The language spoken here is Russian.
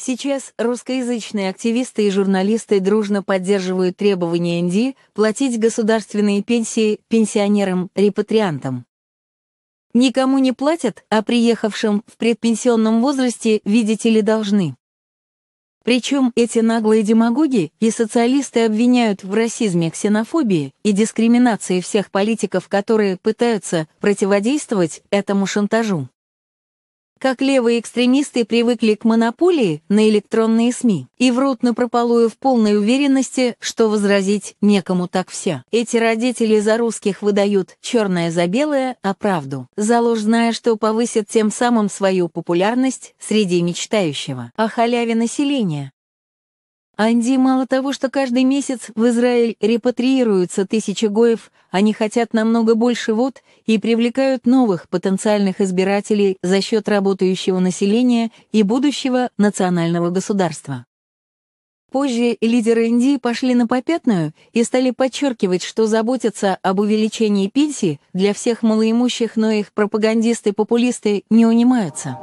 Сейчас русскоязычные активисты и журналисты дружно поддерживают требования Индии платить государственные пенсии пенсионерам-репатриантам. Никому не платят, а приехавшим в предпенсионном возрасте, видите ли, должны. Причем эти наглые демагоги и социалисты обвиняют в расизме, ксенофобии и дискриминации всех политиков, которые пытаются противодействовать этому шантажу как левые экстремисты привыкли к монополии на электронные СМИ и врут напропалую в полной уверенности, что возразить некому так все, Эти родители за русских выдают черное за белое, а правду. заложная, что повысят тем самым свою популярность среди мечтающего. А халяве населения, Анди мало того, что каждый месяц в Израиль репатриируются тысячи гоев, они хотят намного больше вод и привлекают новых потенциальных избирателей за счет работающего населения и будущего национального государства. Позже лидеры Индии пошли на попятную и стали подчеркивать, что заботятся об увеличении пенсии для всех малоимущих, но их пропагандисты-популисты не унимаются.